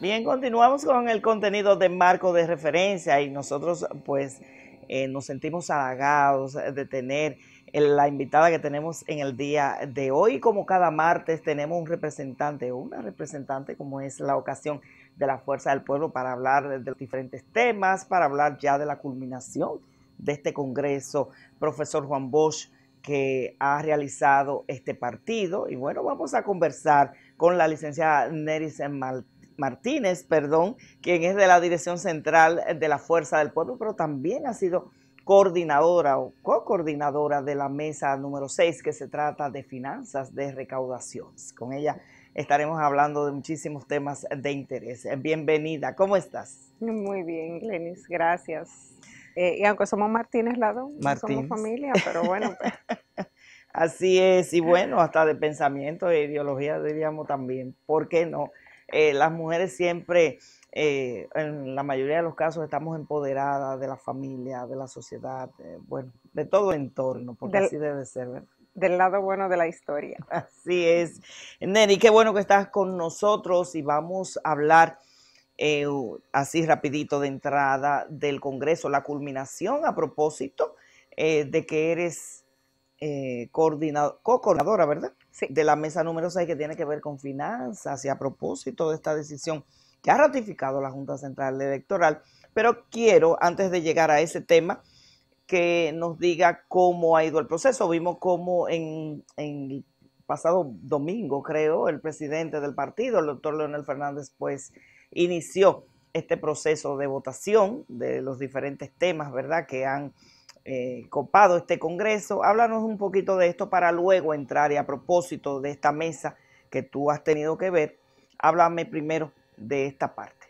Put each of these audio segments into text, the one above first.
Bien, continuamos con el contenido de marco de referencia y nosotros pues eh, nos sentimos halagados de tener la invitada que tenemos en el día de hoy. Como cada martes tenemos un representante una representante como es la ocasión de la Fuerza del Pueblo para hablar de los diferentes temas, para hablar ya de la culminación de este Congreso, profesor Juan Bosch que ha realizado este partido. Y bueno, vamos a conversar con la licenciada Neris Malta Martínez, perdón, quien es de la Dirección Central de la Fuerza del Pueblo, pero también ha sido coordinadora o co-coordinadora de la mesa número 6 que se trata de finanzas de recaudaciones. Con ella estaremos hablando de muchísimos temas de interés. Bienvenida, ¿cómo estás? Muy bien, Glenis, gracias. Eh, y aunque somos Martínez lado, somos familia, pero bueno. Pues. Así es, y bueno, hasta de pensamiento e ideología diríamos también, ¿por qué no? Eh, las mujeres siempre, eh, en la mayoría de los casos, estamos empoderadas de la familia, de la sociedad, eh, bueno, de todo entorno, porque así debe ser, ¿verdad? Del lado bueno de la historia. Así es. Neri, qué bueno que estás con nosotros y vamos a hablar. así rapidito de entrada del Congreso, la culminación a propósito de que eres coordinadora ¿verdad? de la mesa número 6 que tiene que ver con finanzas y a propósito de esta decisión que ha ratificado la Junta Central Electoral. Pero quiero, antes de llegar a ese tema, que nos diga cómo ha ido el proceso. Vimos cómo en, en pasado domingo, creo, el presidente del partido, el doctor Leonel Fernández, pues inició este proceso de votación de los diferentes temas, ¿verdad?, que han eh, copado este Congreso. Háblanos un poquito de esto para luego entrar y a propósito de esta mesa que tú has tenido que ver, háblame primero de esta parte.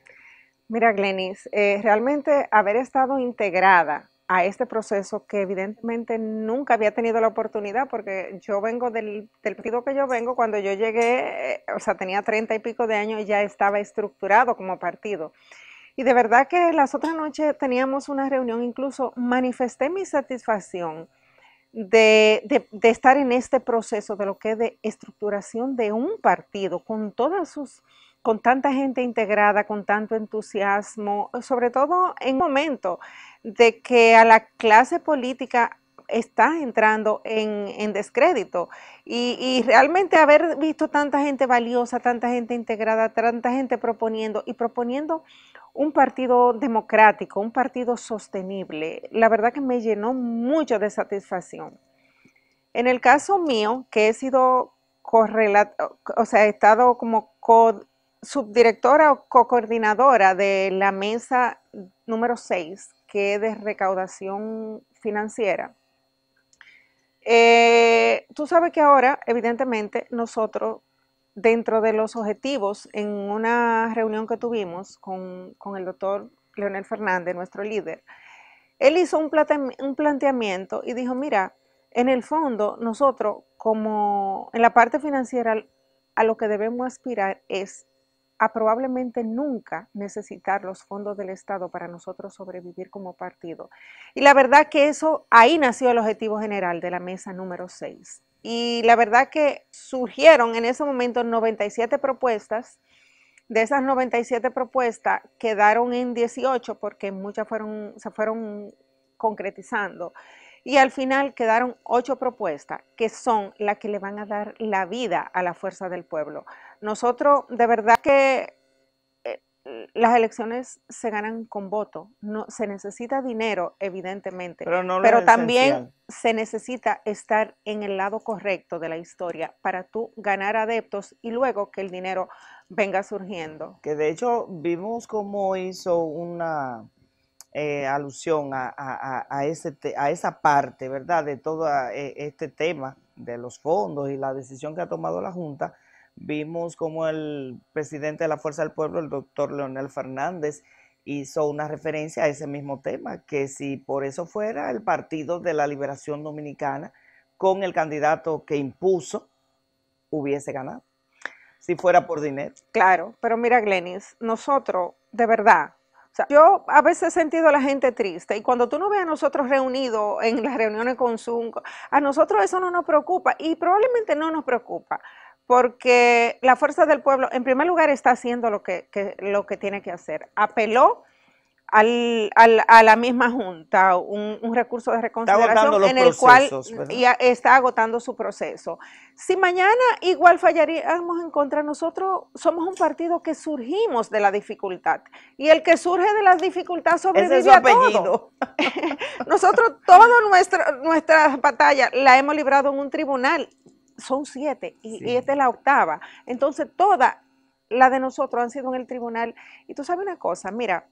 Mira, Glenis, eh, realmente haber estado integrada a este proceso que evidentemente nunca había tenido la oportunidad porque yo vengo del, partido que yo vengo, cuando yo llegué, eh, o sea, tenía treinta y pico de años y ya estaba estructurado como partido. Y de verdad que las otras noches teníamos una reunión, incluso manifesté mi satisfacción de, estar en este proceso de lo que es de estructuración de un partido con todas sus con tanta gente integrada, con tanto entusiasmo, sobre todo en un momento de que a la clase política está entrando en, descrédito. Y, realmente haber visto tanta gente valiosa, tanta gente integrada, tanta gente proponiendo y proponiendo un partido democrático, un partido sostenible, la verdad que me llenó mucho de satisfacción. En el caso mío, que he sido o sea, he estado como subdirectora o co-coordinadora de la mesa número 6, que es de recaudación financiera. Eh, tú sabes que ahora, evidentemente, nosotros, dentro de los objetivos, en una reunión que tuvimos con, el doctor Leonel Fernández, nuestro líder, él hizo un, un planteamiento y dijo, mira, en el fondo, nosotros como en la parte financiera, a lo que debemos aspirar es a probablemente nunca necesitar los fondos del Estado para nosotros sobrevivir como partido. Y la verdad que eso, ahí nació el objetivo general de la mesa número 6. Y la verdad que surgieron en ese momento 97 propuestas. De esas 97 propuestas quedaron en 18 porque muchas fueron, se fueron concretizando. Y al final quedaron ocho propuestas que son las que le van a dar la vida a la fuerza del pueblo. Nosotros, de verdad que eh, las elecciones se ganan con voto. No, se necesita dinero, evidentemente, pero, también se necesita estar en el lado correcto de la historia para tú ganar adeptos y luego que el dinero venga surgiendo. Que de hecho vimos cómo hizo una eh, alusión a, a, ese a, esa parte, ¿verdad?, de todo ah, e, este tema de los fondos y la decisión que ha tomado la Junta, vimos como el presidente de la Fuerza del Pueblo, el doctor Leonel Fernández, hizo una referencia a ese mismo tema, que si por eso fuera el Partido de la Liberación Dominicana con el candidato que impuso, hubiese ganado, si fuera por dinero. Claro, pero mira, Glenis, nosotros, de verdad, yo a veces he sentido a la gente triste y cuando tú no ves a nosotros reunidos en las reuniones con Zoom, a nosotros eso no nos preocupa y probablemente no nos preocupa porque la fuerza del pueblo, en primer lugar, está haciendo lo que lo que tiene que hacer. Apeló al, a la misma Junta un, un recurso de reconsideración en el cual y está agotando su proceso. Si mañana igual fallaríamos en contra, nosotros somos un partido que surgimos de la dificultad y el que surge de las dificultades sobrevive a todo. nosotros todas nuestras nuestras batallas la hemos librado en un tribunal. Son siete y, y esta es la octava. Entonces, toda la de nosotros han sido en el tribunal. Y tú sabes una cosa, mira,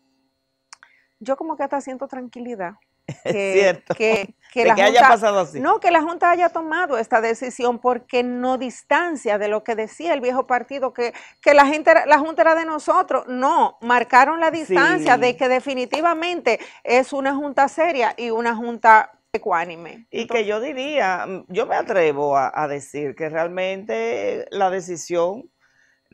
yo como que hasta siento tranquilidad. Que, es cierto. Que, que, la haya pasado así. No, que la Junta haya tomado esta decisión porque no distancia de lo que decía el viejo partido, que, que la, gente, la Junta era de nosotros. No, marcaron la distancia de que definitivamente es una Junta seria y una Junta ecuánime. Y que yo diría, mm, yo me atrevo a decir que realmente la decisión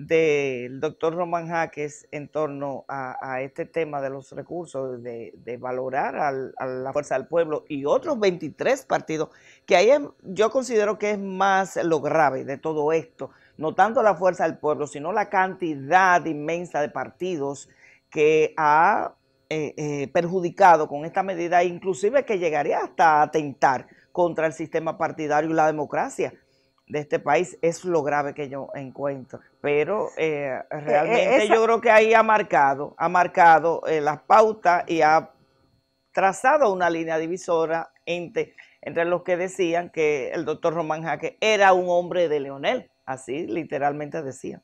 del doctor Román Jaques en torno a, este tema de los recursos, de, valorar a la fuerza del pueblo y otros 23 partidos, que ahí yo considero que es más lo grave de todo esto, no tanto la fuerza del pueblo, sino la cantidad inmensa de partidos que ha eh, eh, perjudicado con esta medida, inclusive que llegaría hasta a atentar contra el sistema partidario y la democracia de este país es lo grave que yo encuentro. Pero eh, e, e, realmente yo creo que ahí ha marcado, ha marcado eh, las pautas y ha trazado una línea divisora entre, entre los que decían que el doctor Román Jaque era un hombre de Leonel, así literalmente decían.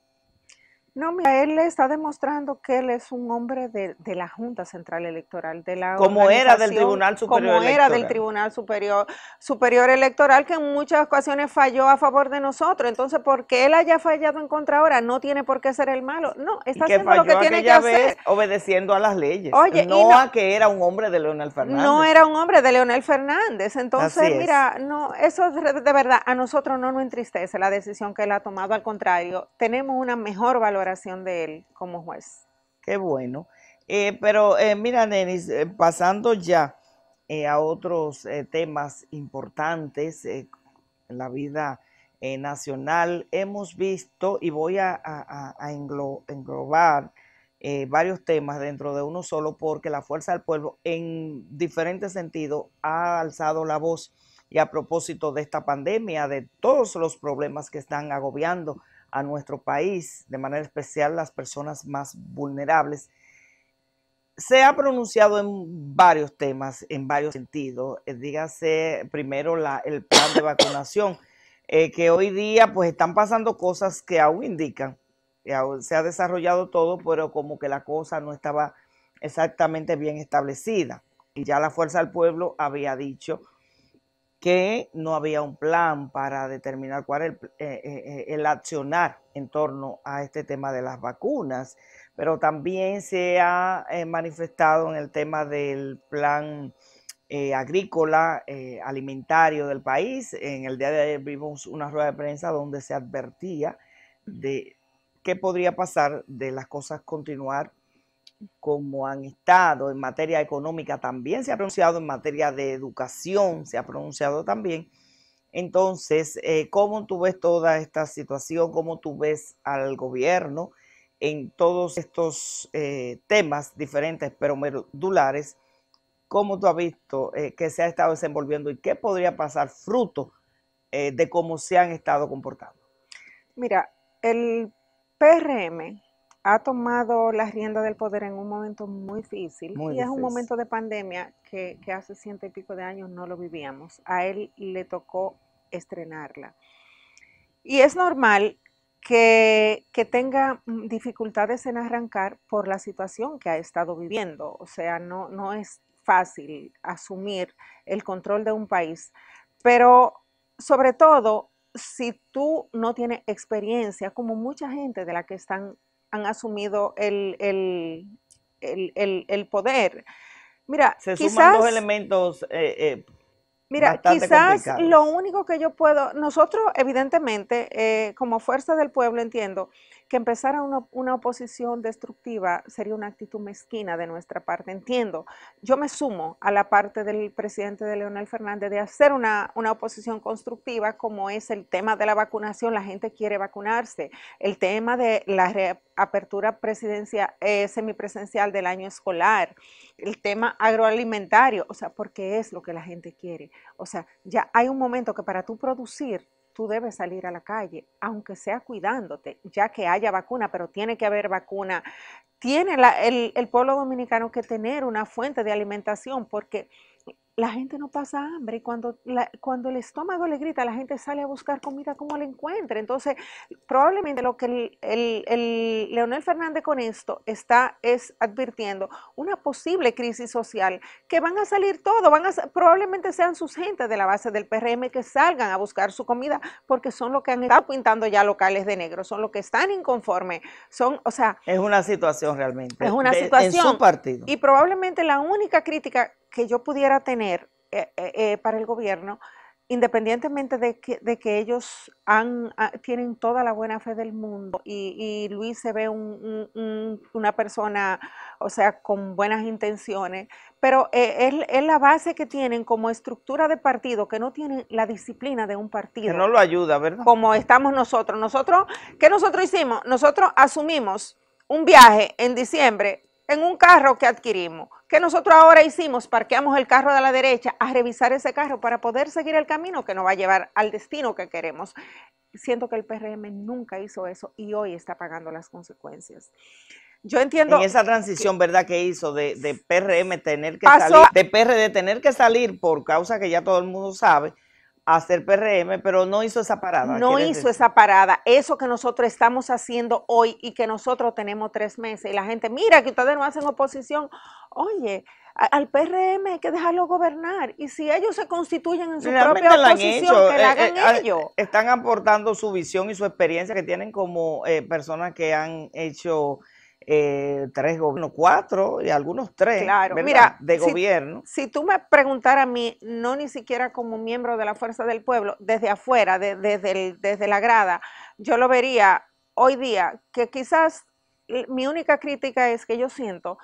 No, mira, él le está demostrando que él es un hombre de, la Junta Central Electoral, de la como era del Tribunal Superior como era del Tribunal Superior Superior Electoral que en muchas ocasiones falló a favor de nosotros. Entonces, porque él haya fallado en contra ahora, no tiene por qué ser el malo. No, está que haciendo lo que tiene que obedeciendo a las leyes. Oye, no, a que era un hombre de Leonel Fernández. No era un hombre de Leonel Fernández. Entonces, mira, no, eso de verdad a nosotros no nos entristece la decisión que él ha tomado. Al contrario, tenemos una mejor valoración de él como juez. Qué bueno. Eh, pero eh, mira, Nenis, eh, pasando ya a otros temas importantes en la vida nacional, hemos visto, y voy a, englobar varios temas dentro de uno solo, porque la Fuerza del Pueblo en diferentes sentidos ha alzado la voz y a propósito de esta pandemia, de todos los problemas que están agobiando a nuestro país, de manera especial las personas más vulnerables, se ha pronunciado en varios temas, en varios sentidos. Eh, dígase primero el plan de vacunación, eh, que hoy día pues están pasando cosas que aún indican, se ha desarrollado todo, pero como que la cosa no estaba exactamente bien establecida. Y ya la Fuerza del Pueblo había dicho que no había un plan para determinar cuál es eh, eh, eh, el, accionar en torno a este tema de las vacunas, pero también se ha manifestado en el tema del plan agrícola, alimentario del país. En el día de ayer vimos una rueda de prensa donde se advertía de qué podría pasar de las cosas continuar como han estado en materia económica, también se ha pronunciado en materia de educación, se ha pronunciado también. Entonces, eh, ¿cómo tú ves toda esta situación? ¿Cómo tú ves al gobierno en todos estos eh, temas diferentes pero medulares? ¿Cómo tú has visto eh, que se ha estado desenvolviendo y qué podría pasar fruto de cómo se han estado comportando? Mira, el PRM ha tomado la rienda del poder en un momento muy difícil y es un momento de pandemia que, hace ciento y pico de años no lo vivíamos. A él le tocó estrenarla. Y es normal que, tenga mm, dificultades en arrancar por la situación que ha estado viviendo. O sea, no, no es fácil asumir el control de un país, pero sobre todo si tú no tienes experiencia, como mucha gente de la que están han asumido el, el, el, el poder. Mira, se suman dos elementos eh, eh, Mira, quizás lo único que yo puedo, nosotros evidentemente eh, como fuerza del pueblo entiendo que empezar a una, una, oposición destructiva sería una actitud mezquina de nuestra parte, entiendo. Yo me sumo a la parte del presidente de Leonel Fernández de hacer una, oposición constructiva como es el tema de la vacunación, la gente quiere vacunarse, el tema de la reapertura presidencia, eh, semipresencial del año escolar, el tema agroalimentario, o sea, porque es lo que la gente quiere. O sea, ya hay un momento que para tú producir, tú debes salir a la calle, aunque sea cuidándote, ya que haya vacuna, pero tiene que haber vacuna. Tiene el, el pueblo dominicano que tener una fuente de alimentación, porque la gente no pasa hambre. Cuando, cuando el estómago le grita, la gente sale a buscar comida como la encuentre. Entonces, probablemente lo que el, Leonel Fernández con esto está es advirtiendo una posible crisis social, que van a salir todos, van a, probablemente sean sus gentes de la base del PRM que salgan a buscar su comida, porque son los que han estado pintando ya locales de negro, son los que están inconformes, son, o sea... Es una situación realmente. Es una situación. En su partido. Y probablemente la única crítica que yo pudiera tener eh, eh, eh, para el gobierno, independientemente de que, de que ellos han, ah, tienen toda la buena fe del mundo y, Luis se ve una persona, o sea, con buenas intenciones, pero es, es, la base que tienen como estructura de partido, que no tienen la disciplina de un partido. Que no lo ayuda, ¿verdad? Como estamos nosotros. Nosotros, ¿qué nosotros hicimos? Nosotros asumimos un viaje en diciembre en un carro que adquirimos que nosotros ahora hicimos? Parqueamos el carro de la derecha a revisar ese carro para poder seguir el camino que nos va a llevar al destino que queremos. Siento que el PRM nunca hizo eso y hoy está pagando las consecuencias. Yo entiendo. En esa transición, ¿verdad? Que hizo de, de PRM tener que salir, de PRD tener que salir por causa que ya todo el mundo sabe, hacer PRM, pero no hizo esa parada. No hizo esa parada. Eso que nosotros estamos haciendo hoy y que nosotros tenemos tres meses y la gente, mira que ustedes no hacen oposición. Oye, al PRM hay que dejarlo gobernar y si ellos se constituyen en su propia oposición, que la eh, hagan eh, ellos. Están aportando su visión y su experiencia que tienen como eh, personas que han hecho eh, tres gobiernos, cuatro y algunos tres claro. Mira, de gobierno. Si tú me preguntara a mí, no ni siquiera como miembro de la Fuerza del Pueblo, desde afuera, desde, la grada, yo lo vería hoy día, que quizás mi única crítica es que yo siento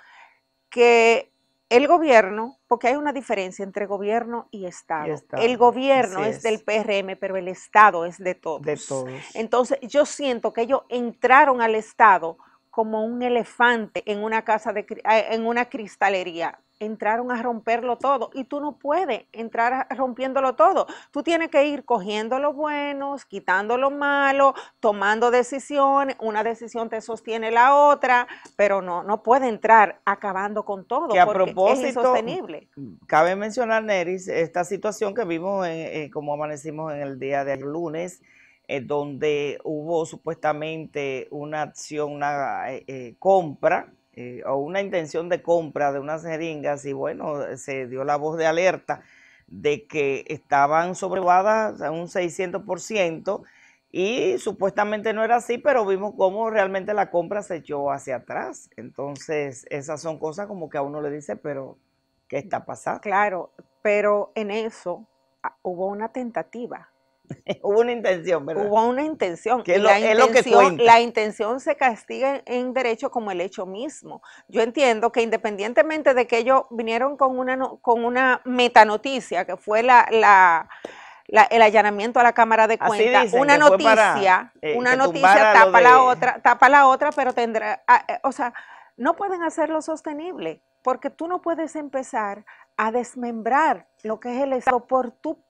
que el gobierno, porque hay una diferencia entre gobierno y Estado. El gobierno es, es, del PRM, pero el Estado es de todos. De todos. Entonces, yo siento que ellos entraron al Estado como un elefante en una casa de eh, en una cristalería. Entraron a romperlo todo y tú no puedes entrar rompiéndolo todo. Tú tienes que ir cogiendo lo bueno, quitando lo malo, tomando decisiones. Una decisión te sostiene la otra, pero no, no puede entrar acabando con todo. porque es insostenible. Cabe mencionar, Neris, esta situación que vimos eh, como amanecimos en el día del lunes eh, donde hubo supuestamente una acción, una eh, eh, compra o una intención de compra de unas jeringas y bueno, se dio la voz de alerta de que estaban sobrevadas a un 600% y supuestamente no era así, pero vimos cómo realmente la compra se echó hacia atrás. Entonces, esas son cosas como que a uno le dice, pero ¿qué está pasando? Claro, pero en eso ah, hubo una tentativa Hubo una intención, ¿verdad? Hubo una intención. la, intención se castiga en derecho como el hecho mismo. Yo entiendo que independientemente de que ellos vinieron con una, con una metanoticia, que fue la, el allanamiento a la Cámara de Cuentas, una noticia, eh, una noticia tapa la otra, tapa la otra, pero tendrá, ah, eh, o sea, no pueden hacerlo sostenible, porque tú no puedes empezar a desmembrar lo que es el Estado por tu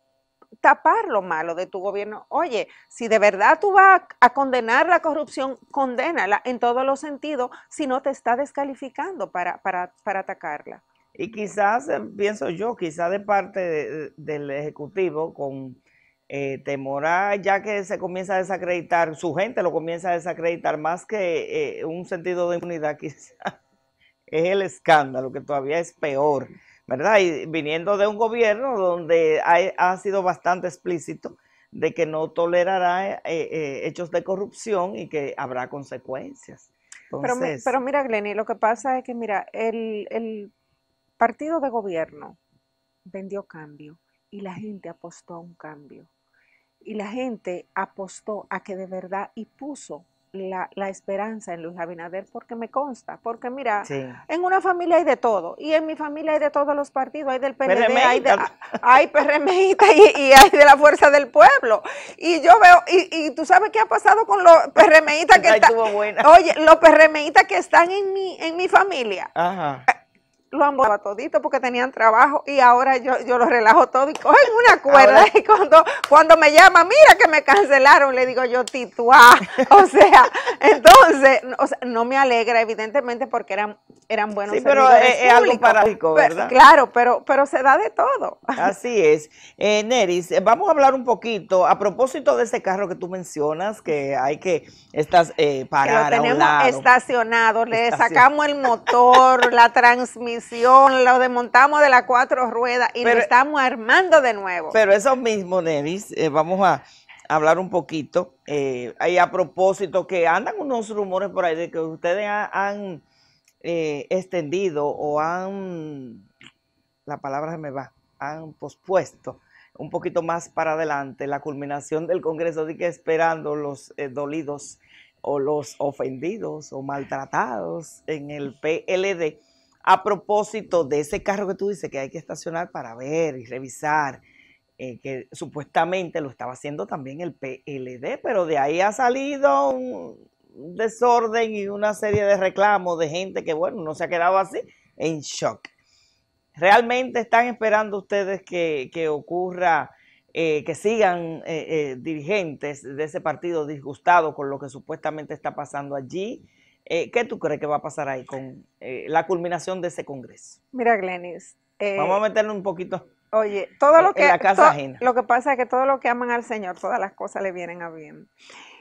tapar lo malo de tu gobierno. Oye, si de verdad tú vas a condenar la corrupción, condénala en todos los sentidos, si no te está descalificando para, para, para atacarla. Y quizás, eh, pienso yo, quizás de parte del Ejecutivo, con eh, temor a ya que se comienza a desacreditar, su gente lo comienza a desacreditar, más que eh, un sentido de inmunidad quizás es el escándalo, que todavía es peor. ¿verdad? Y viniendo de un gobierno donde ha sido bastante explícito de que no tolerará eh, eh, hechos de corrupción y que habrá consecuencias. pero, pero, mira, Glenny, lo que pasa es que, mira, el, el partido de gobierno vendió cambio y la gente apostó a un cambio. Y la gente apostó a que de verdad y puso la, esperanza en Luis Abinader porque me consta, porque mira, en una familia hay de todo, y en mi familia hay de todos los partidos, hay del PRM, hay, de, y, hay de la Fuerza del Pueblo, y yo veo, y, tú sabes qué ha pasado con los PRMistas que están, oye, los PRMistas que están en mi, en mi familia, Ajá lo han todito porque tenían trabajo y ahora yo, yo lo relajo todo y cogen una cuerda y cuando, cuando me llama, mira que me cancelaron, le digo yo tituá. O sea, entonces, no me alegra evidentemente porque eran, eran buenos sí, pero es, eh, eh, algo paradico, ¿verdad? claro, pero, pero se da de todo. Así es. Eh, Neris, eh, vamos a hablar un poquito a propósito de ese carro que tú mencionas que hay que estás, eh, lo tenemos estacionado, le sacamos el motor, la transmisión lo desmontamos de las cuatro ruedas y lo estamos armando de nuevo. Pero eso mismo, Nevis eh, vamos a hablar un poquito. ahí eh, a propósito, que andan unos rumores por ahí de que ustedes han eh, extendido o han, la palabra se me va, han pospuesto un poquito más para adelante la culminación del Congreso, de que esperando los dolidos o los ofendidos o maltratados en el PLD a propósito de ese carro que tú dices que hay que estacionar para ver y revisar, eh, que supuestamente lo estaba haciendo también el PLD, pero de ahí ha salido un desorden y una serie de reclamos de gente que, bueno, no se ha quedado así, en shock. ¿Realmente están esperando ustedes que, ocurra, eh, que sigan eh, dirigentes de ese partido disgustados con lo que supuestamente está pasando allí? Eh, ¿Qué tú crees que va a pasar ahí con eh, la culminación de ese Congreso? Mira, Glenis. Eh, Vamos a meterle un poquito. Oye, todo lo que, en la casa lo que pasa es que todo lo que aman al Señor, todas las cosas le vienen a bien.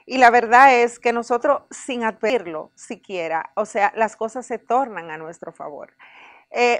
Y la verdad es que nosotros, sin advertirlo siquiera, o sea, las cosas se tornan a nuestro favor.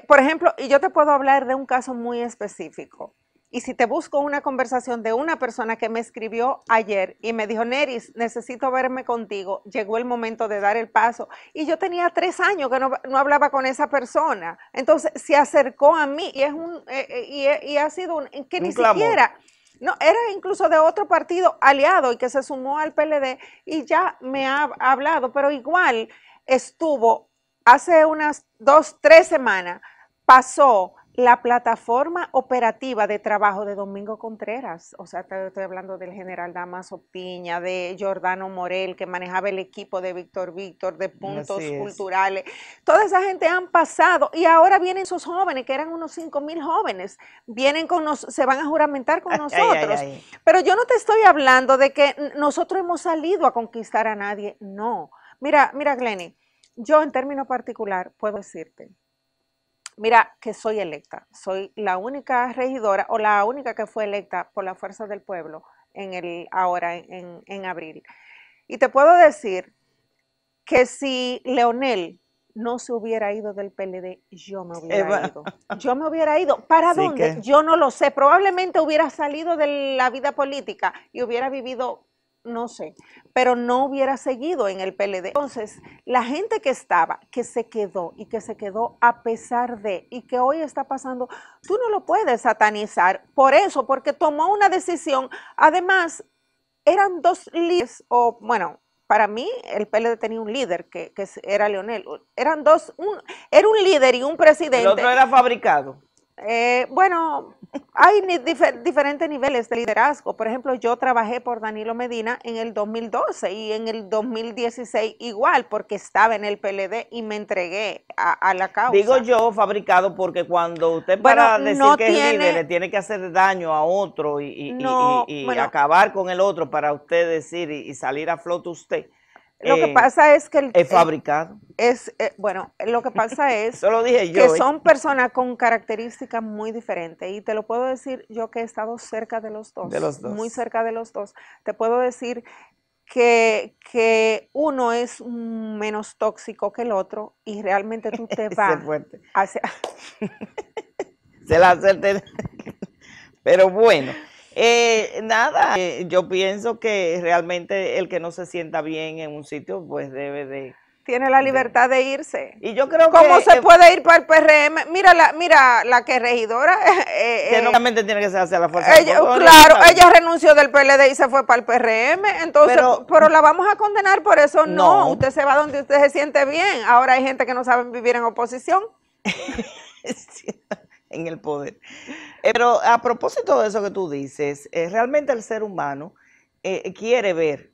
por ejemplo, y yo te puedo hablar de un caso muy específico. Y si te busco una conversación de una persona que me escribió ayer y me dijo, Neris, necesito verme contigo, llegó el momento de dar el paso. Y yo tenía tres años que no, hablaba con esa persona. Entonces se acercó a mí y, es un, eh, eh, y, ha sido un, que ni siquiera... No, era incluso de otro partido aliado y que se sumó al PLD y ya me ha hablado, pero igual estuvo hace unas dos, tres semanas, pasó, la plataforma operativa de trabajo de Domingo Contreras, o sea, estoy hablando del general Damas Piña, de Jordano Morel, que manejaba el equipo de Víctor Víctor, de puntos culturales, toda esa gente han pasado y ahora vienen esos jóvenes, que eran unos 5 mil jóvenes, vienen con nos, se van a juramentar con nosotros. Pero yo no te estoy hablando de que nosotros hemos salido a conquistar a nadie, no. Mira, mira, Glenny, yo en término particular puedo decirte, Mira, que soy electa, soy la única regidora o la única que fue electa por la fuerza del pueblo en el, ahora en, en abril. Y te puedo decir que si Leonel no se hubiera ido del PLD, yo me eh, hubiera ido. Yo me hubiera ido. ¿Para dónde? Yo no lo sé. Probablemente hubiera salido de la vida política y hubiera vivido no sé, pero no hubiera seguido en el PLD. Entonces, la gente que estaba, que se quedó y que se quedó a pesar de y que hoy está pasando, tú no lo puedes satanizar por eso, porque tomó una decisión. Además, eran dos líderes, o bueno, para mí el PLD tenía un líder que, era Leonel. Eran dos, era un líder y un presidente. El otro era fabricado. Eh, bueno, hay diferentes niveles de liderazgo. Por ejemplo, yo trabajé por Danilo Medina en el 2012 y en el 2016 igual, porque estaba en el PLD y me entregué a, la causa. Digo yo, fabricado, porque cuando usted para decir que es líder le tiene que hacer daño a otro y, acabar con el otro para usted decir y, salir a flote usted. Lo que eh, pasa es que el, es fabricado. Es, eh, bueno, lo que pasa es que ¿eh? son personas con características muy diferentes y te lo puedo decir yo que he estado cerca de los dos, muy cerca de los dos. Te puedo decir que, que, uno es menos tóxico que el otro y realmente tú te vas hacia... Se la Pero bueno. Eh, nada, eh, yo pienso que realmente el que no se sienta bien en un sitio, pues debe de... Tiene la libertad de, irse. Y yo creo ¿Cómo se eh, puede ir para el PRM? Mira la, mira la que regidora... Eh, que tiene que ser hacia la fuerza. claro, ella renunció del PLD y se fue para el PRM, entonces, pero, la vamos a condenar por eso. No, usted se va donde usted se siente bien. Ahora hay gente que no sabe vivir en oposición. en el poder. Eh, pero a propósito de eso que tú dices, eh, realmente el ser humano eh, quiere ver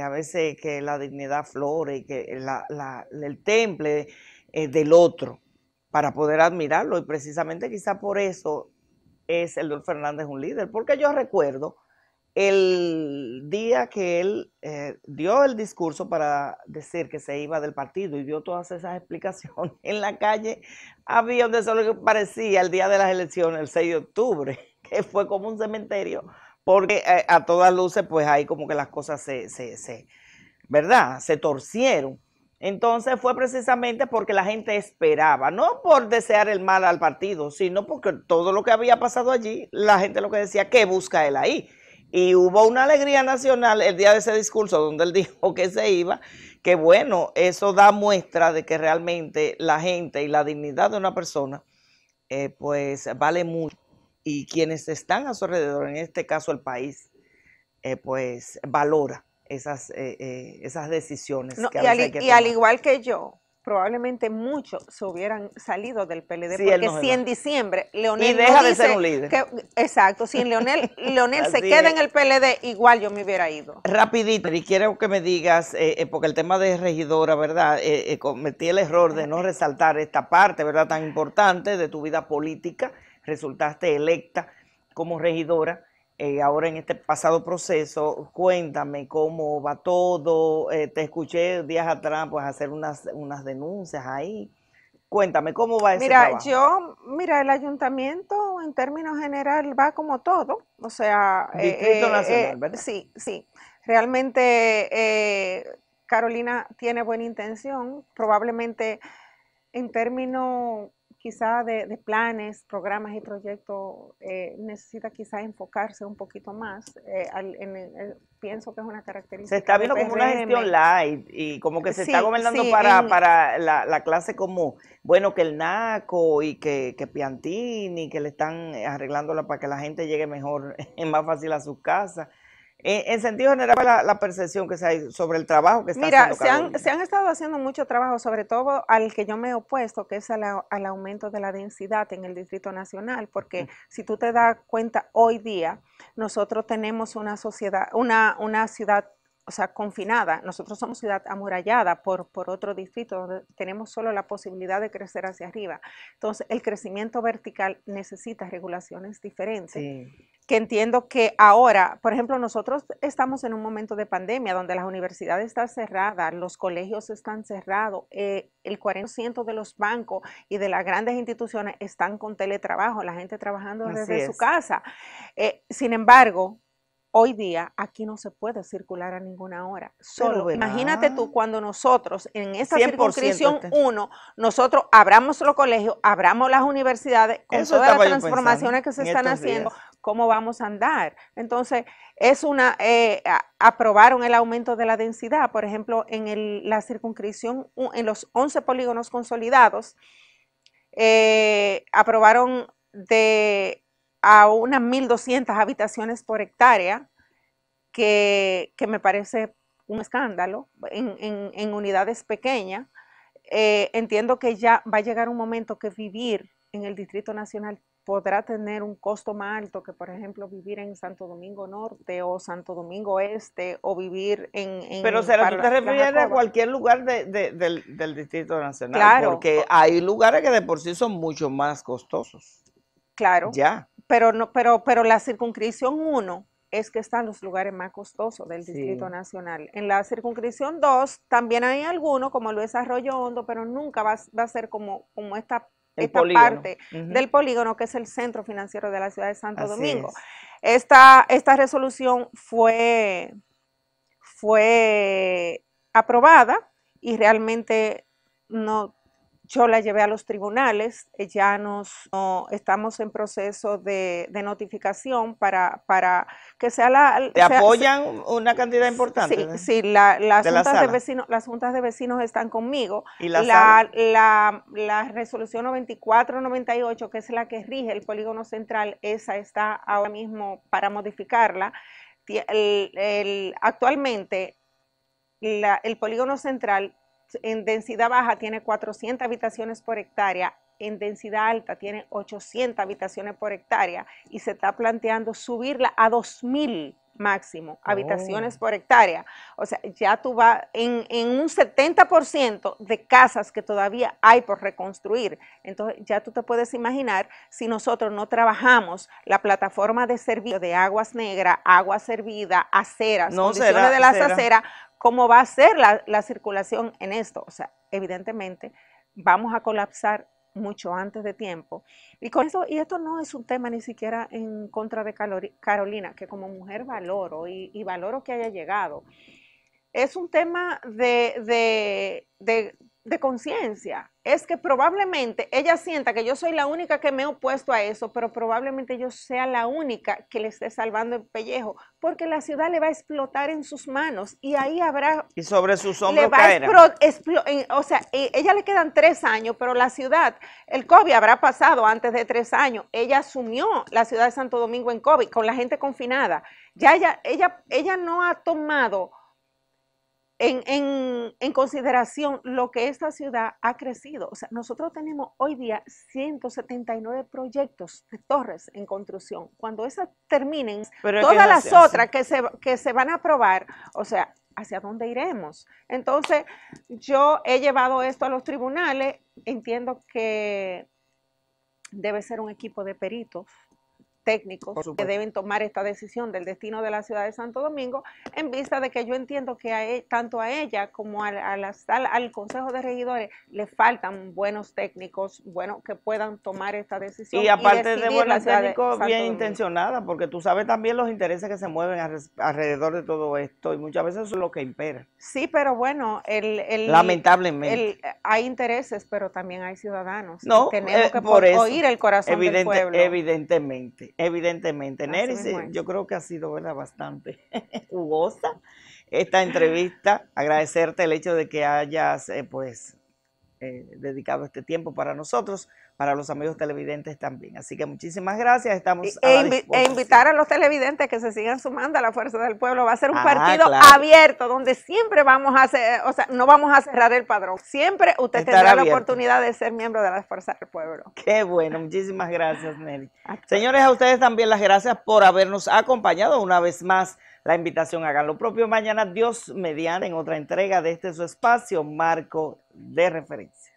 a veces que la dignidad flore, que el temple del otro, para poder admirarlo. Y precisamente quizá por eso es el Eldor Fernández un líder, porque yo recuerdo el día que él eh, dio el discurso para decir que se iba del partido y dio todas esas explicaciones en la calle, había donde solo que parecía el día de las elecciones, el 6 de octubre, que fue como un cementerio, porque eh, a todas luces, pues ahí como que las cosas se, se, se, ¿verdad? Se torcieron. Entonces fue precisamente porque la gente esperaba, no por desear el mal al partido, sino porque todo lo que había pasado allí, la gente lo que decía, ¿qué busca él ahí? Y hubo una alegría nacional el día de ese discurso donde él dijo que se iba, que bueno, eso da muestra de que realmente la gente y la dignidad de una persona eh, pues vale mucho. Y quienes están a su alrededor, en este caso el país, eh, pues valora esas, eh, esas decisiones. y, y al igual que yo, probablemente muchos se hubieran salido del PLD, porque si en diciembre Leonel... Y deja de ser un líder. exacto, si en Leonel, Leonel se queda en el PLD, igual yo me hubiera ido. Rapidito, y quiero que me digas, eh, eh, porque el tema de regidora, ¿verdad? Eh, cometí el error de no resaltar esta parte, ¿verdad? Tan importante de tu vida política, resultaste electa como regidora eh, ahora en este pasado proceso, cuéntame cómo va todo. Eh, te escuché días atrás pues hacer unas, unas denuncias ahí. Cuéntame, ¿cómo va ese mira, yo, mira, el ayuntamiento en términos general va como todo, o sea... Eh, Distrito Nacional, ¿verdad? Sí, sí. Realmente Carolina tiene buena intención, probablemente en términos quizá de, planes, programas y proyectos eh, necesita quizá enfocarse un poquito más. Eh, en eh, pienso que es una característica. Se está viendo como una gestión light y como que se está gobernando para, para la, clase como, bueno, que el NACO y que, que Piantini, que le están arreglándola para que la gente llegue mejor, más fácil a sus casas. En, sentido general, la, percepción que se hay sobre el trabajo que está haciendo. Mira, se han, se han estado haciendo mucho trabajo, sobre todo al que yo me he opuesto, que es al, aumento de la densidad en el Distrito Nacional, porque si tú te das cuenta, hoy día nosotros tenemos una sociedad, una, una ciudad o sea, confinada. Nosotros somos ciudad amurallada por, por otro distrito tenemos solo la posibilidad de crecer hacia arriba. Entonces, el crecimiento vertical necesita regulaciones diferentes. Sí que entiendo que ahora, por ejemplo, nosotros estamos en un momento de pandemia donde las universidades están cerradas, los colegios están cerrados, eh, el 40% de los bancos y de las grandes instituciones están con teletrabajo, la gente trabajando desde su casa. Eh, sin embargo, hoy día aquí no se puede circular a ninguna hora. Solo, imagínate tú cuando nosotros en esa circunscripción 1, nosotros abramos los colegios, abramos las universidades, con todas las transformaciones que se están haciendo, ¿cómo vamos a andar? Entonces, es una, eh, aprobaron el aumento de la densidad, por ejemplo, en la circunscripción, en los 11 polígonos consolidados, eh, aprobaron de a unas 1.200 habitaciones por hectárea, que, me parece un escándalo en, unidades pequeñas. Eh, entiendo que ya va a llegar un momento que vivir en el Distrito Nacional podrá tener un costo más alto que, por ejemplo, vivir en Santo Domingo Norte o Santo Domingo Este o vivir en... Pero ¿se refiere a cualquier lugar del, del, Distrito Nacional, claro. porque hay lugares que de por sí son mucho más costosos. Claro. Pero, no, pero, pero la circunscripción 1 es que están los lugares más costosos del Distrito Nacional. En la circunscripción 2 también hay algunos, como Luis Arroyo Hondo, pero nunca va, a ser como, como esta esta parte del polígono que es el centro financiero de la ciudad de Santo Domingo. Esta, esta resolución fue, fue aprobada y realmente no yo la llevé a los tribunales, eh, ya nos estamos en proceso de, notificación para, para, que sea la... apoyan una cantidad importante? Sí, sí las, juntas de vecinos, las juntas de vecinos están conmigo. ¿Y la, la, la, la resolución 9498, que es la que rige el polígono central, esa está ahora mismo para modificarla. actualmente el polígono central en densidad baja tiene 400 habitaciones por hectárea, en densidad alta tiene 800 habitaciones por hectárea y se está planteando subirla a 2000 máximo oh. habitaciones por hectárea. O sea, ya tú vas en, un 70% de casas que todavía hay por reconstruir. Entonces, ya tú te puedes imaginar si nosotros no trabajamos la plataforma de servicio de aguas negras, agua servida, aceras, condiciones de las aceras, cómo va a ser la, circulación en esto. O sea, evidentemente vamos a colapsar mucho antes de tiempo. Y, con esto, y esto no es un tema ni siquiera en contra de Carolina, que como mujer valoro y, valoro que haya llegado. Es un tema de de conciencia. Es que probablemente ella sienta que yo soy la única que me he opuesto a eso, pero probablemente yo sea la única que le esté salvando el pellejo, porque la ciudad le va a explotar en sus manos y ahí habrá... Y sobre sus hombros caerá. Eh, o sea, eh, ella le quedan tres años, pero la ciudad, el COVID habrá pasado antes de tres años. Ella asumió la ciudad de Santo Domingo en COVID, con la gente confinada. Ya ella, ella, ella no ha tomado en, consideración lo que esta ciudad ha crecido. O sea, nosotros tenemos hoy día 179 proyectos de torres en construcción. Cuando esas terminen, todas las otras que que se van a aprobar, o sea, ¿hacia dónde iremos? Entonces, yo he llevado esto a los tribunales, entiendo que debe ser un equipo de peritos técnicos que deben tomar esta decisión del destino de la ciudad de Santo Domingo en vista de que yo entiendo que a e, tanto a ella como a, a al, Consejo de Regidores le faltan buenos técnicos, bueno, que puedan tomar esta decisión. Y aparte de buenos técnicos, bien intencionada, porque tú sabes también los intereses que se mueven alrededor de todo esto y muchas veces eso es lo que impera. Sí, pero bueno, el, lamentablemente hay intereses, pero también hay ciudadanos. No, tenemos eh, que por oír el corazón evidente, del pueblo. Evidentemente. Evidentemente. Neris, eh, yo creo que ha sido ¿verdad? bastante jugosa esta entrevista. Agradecerte el hecho de que hayas eh, pues eh, dedicado este tiempo para nosotros para los amigos televidentes también. Así que muchísimas gracias. Estamos a e, e invitar a los televidentes que se sigan sumando a la Fuerza del Pueblo. Va a ser un ah, partido abierto donde siempre vamos a hacer, o sea, no vamos a cerrar el padrón. Siempre usted tendrá la oportunidad de ser miembro de la Fuerza del Pueblo. Qué bueno, muchísimas gracias, Nelly. Señores, a ustedes también las gracias por habernos acompañado una vez más. La invitación hagan lo propio mañana, Dios Mediana en otra entrega de este su espacio, marco de referencia.